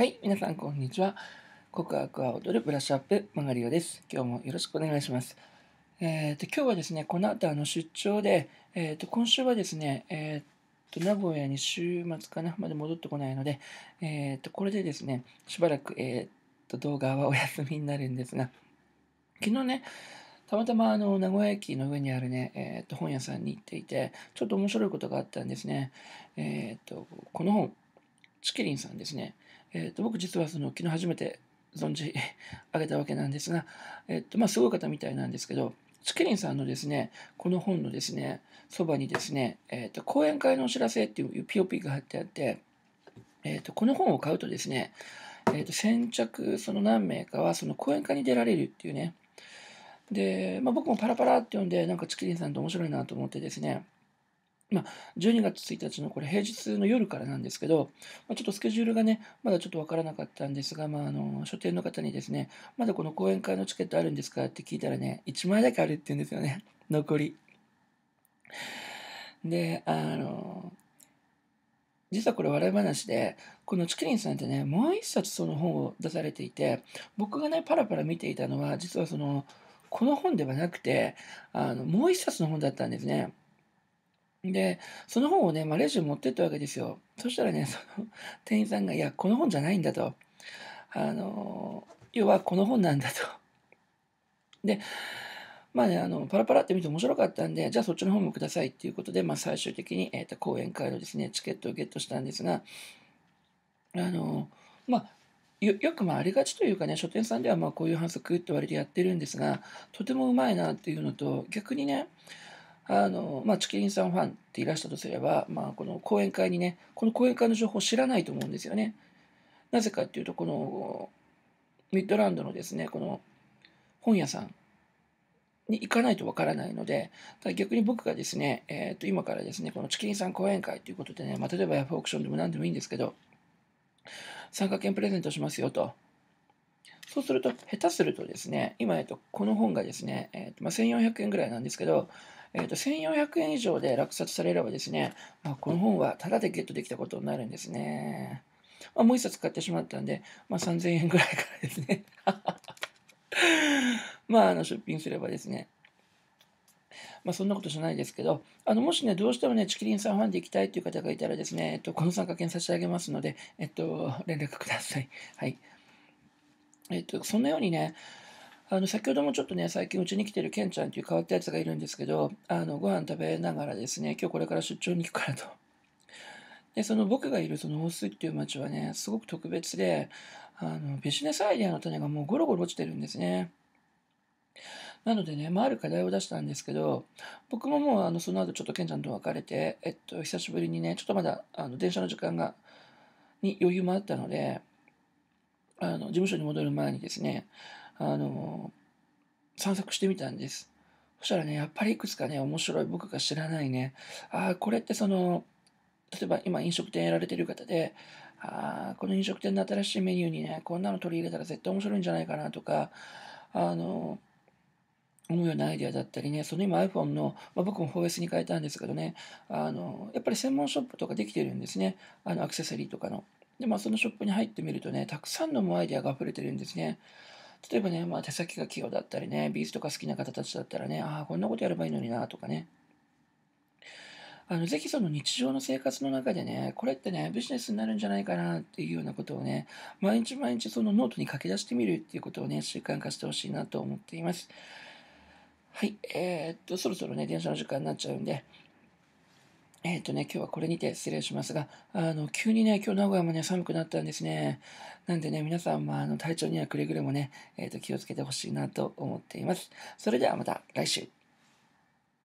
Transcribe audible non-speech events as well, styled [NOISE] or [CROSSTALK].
はい、皆さんこんにちは。告白は踊るブラッシュアップマガリオです。今日もよろしくお願いします。えっ、ー、と今日はですね、この後あの出張で、えっ、ー、と今週はですね、えっ、ー、と名古屋に週末かなまで戻ってこないので、えっとこれでですね、しばらくえっと動画はお休みになるんですが、昨日ね。たまたまあの名古屋駅の上にあるね、えっと本屋さんに行っていて、ちょっと面白いことがあったんですね。えっとこの本、チキリンさんですね。えっ、ー、と、僕実はその昨日初めて存じ [LAUGHS] 上げたわけなんですが、えっ、と、まあ、すごい方みたいなんですけど、チケリンさんのですね、この本のですね、そばにですね、えっ、と、講演会のお知らせっていう POP が貼ってあって、えっ、と、この本を買うとですね、えっ、と、先着、その何名かは、その講演会に出られるっていうね、で、まあ、僕もパラパラって読んで、なんかチキリンさんと面白いなと思ってですね、まあ、12月1日のこれ平日の夜からなんですけど、まあ、ちょっとスケジュールがね、まだちょっとわからなかったんですが、まあ、あの、書店の方にですね、まだこの講演会のチケットあるんですかって聞いたらね、1枚だけあるって言うんですよね。[LAUGHS] 残り。で、あの、実はこれ笑い話で、このチキリンさんってね、もう一冊その本を出されていて、僕がね、パラパラ見ていたのは、実はその、この本ではなくて、あの、もう一冊の本だったんですね。で、その本をね、マレーシアに持ってったわけですよ。そしたらね、その店員さんが、いや、この本じゃないんだと。あの、要はこの本なんだと。で、まあね、あの、パラパラって見て面白かったんで、じゃあそっちの本もくださいっていうことで、まあ最終的に、えっ、ー、と、講演会のですね、チケットをゲットしたんですが、あの、まあ、よよくまあありがちというかね書店さんではまあこういう反則って割とやってるんですがとてもうまいなっていうのと逆にねあの、まあ、チキリンさんファンっていらしたとすれば、まあ、この講演会にね、この講演会の情報を知らないと思うんですよね。なぜかっていうと、この、ミッドランドのですね、この本屋さんに行かないとわからないので、逆に僕がですね、えっ、ー、と、今からですね、このチキリンさん講演会ということでね、まあ、例えばヤフオークションでも何でもいいんですけど、参加券プレゼントしますよと。そうすると、下手するとですね、今、えっと、この本がですね、えっとまあ、1400円ぐらいなんですけど、えっと、1400円以上で落札されればですね、まあ、この本はタダでゲットできたことになるんですね。まあ、もう一冊買ってしまったんで、まあ、3000円ぐらいからですね。[LAUGHS] まあ、あの出品すればですね。まあ、そんなことじゃないですけど、あのもしね、どうしてもね、チキリンさんファンで行きたいという方がいたらですね、えっと、この参加券差し上げますので、えっと、連絡ください。はい。えっ、と、そんなようにね、あの、先ほどもちょっとね、最近うちに来てるケンちゃんっていう変わったやつがいるんですけど、あの、ご飯食べながらですね、今日これから出張に行くからと。[LAUGHS] で、その僕がいるその大須っていう町はね、すごく特別で、あの、ビジネスアイデアの種がもうゴロゴロ落ちてるんですね。なのでね、まあ、ある課題を出したんですけど、僕ももうあのその後ちょっとケンちゃんと別れて、えっと、久しぶりにね、ちょっとまだあの電車の時間が、に余裕もあったので、あの、事務所に戻る前にですね、あの、散策してみたんです。そしたらね、やっぱりいくつかね、面白い、僕が知らないね、ああ、これってその、例えば今飲食店やられてる方で、ああ、この飲食店の新しいメニューにね、こんなの取り入れたら絶対面白いんじゃないかなとか、あの、思うようなアイデアだったりね、その今 iPhone の、まあ、僕も 4S に変えたんですけどね、あの、やっぱり専門ショップとかできてるんですね、あの、アクセサリーとかの。で、まあ、そのショップに入ってみるとね、たくさんのアイデアが溢れてるんですね。例えばね、まあ、手先が器用だったりね、ビーズとか好きな方たちだったらね、ああ、こんなことやればいいのにな、とかね。あの、ぜひその日常の生活の中でね、これってね、ビジネスになるんじゃないかなっていうようなことをね、毎日毎日そのノートに書き出してみるっていうことをね、習慣化してほしいなと思っています。はい、えー、っと、そろそろね、電車の時間になっちゃうんで、えっ、ー、とね、今日はこれにて失礼しますが、あの、急にね、今日名古屋もね、寒くなったんですね。なんでね、皆さん、まあ、あの、体調にはくれぐれもね、えっ、ー、と、気をつけてほしいなと思っています。それではまた来週。